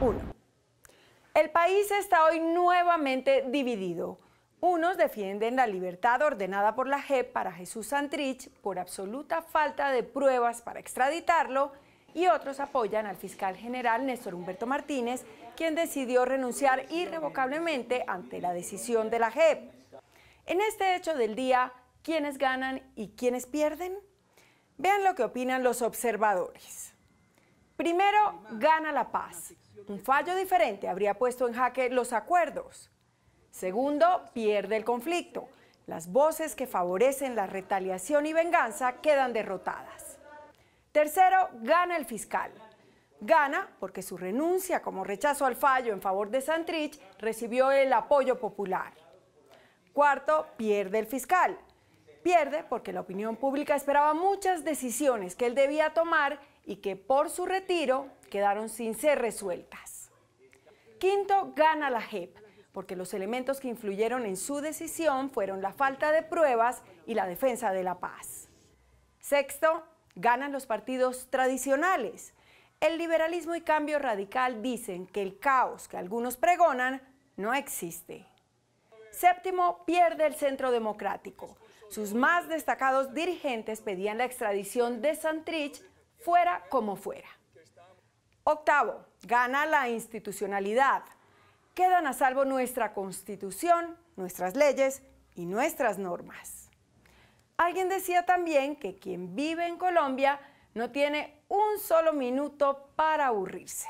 1. El país está hoy nuevamente dividido. Unos defienden la libertad ordenada por la JEP para Jesús Santrich por absoluta falta de pruebas para extraditarlo y otros apoyan al fiscal general Néstor Humberto Martínez, quien decidió renunciar irrevocablemente ante la decisión de la JEP. En este hecho del día, ¿quiénes ganan y quiénes pierden? Vean lo que opinan los observadores. Primero, gana la paz. Un fallo diferente habría puesto en jaque los acuerdos. Segundo, pierde el conflicto. Las voces que favorecen la retaliación y venganza quedan derrotadas. Tercero, gana el fiscal. Gana porque su renuncia como rechazo al fallo en favor de Santrich recibió el apoyo popular. Cuarto, pierde el fiscal. Pierde porque la opinión pública esperaba muchas decisiones que él debía tomar y que por su retiro quedaron sin ser resueltas. Quinto, gana la JEP, porque los elementos que influyeron en su decisión fueron la falta de pruebas y la defensa de la paz. Sexto, ganan los partidos tradicionales. El liberalismo y cambio radical dicen que el caos que algunos pregonan no existe. Séptimo, pierde el centro democrático. Sus más destacados dirigentes pedían la extradición de Santrich fuera como fuera. Octavo, gana la institucionalidad. Quedan a salvo nuestra constitución, nuestras leyes y nuestras normas. Alguien decía también que quien vive en Colombia no tiene un solo minuto para aburrirse.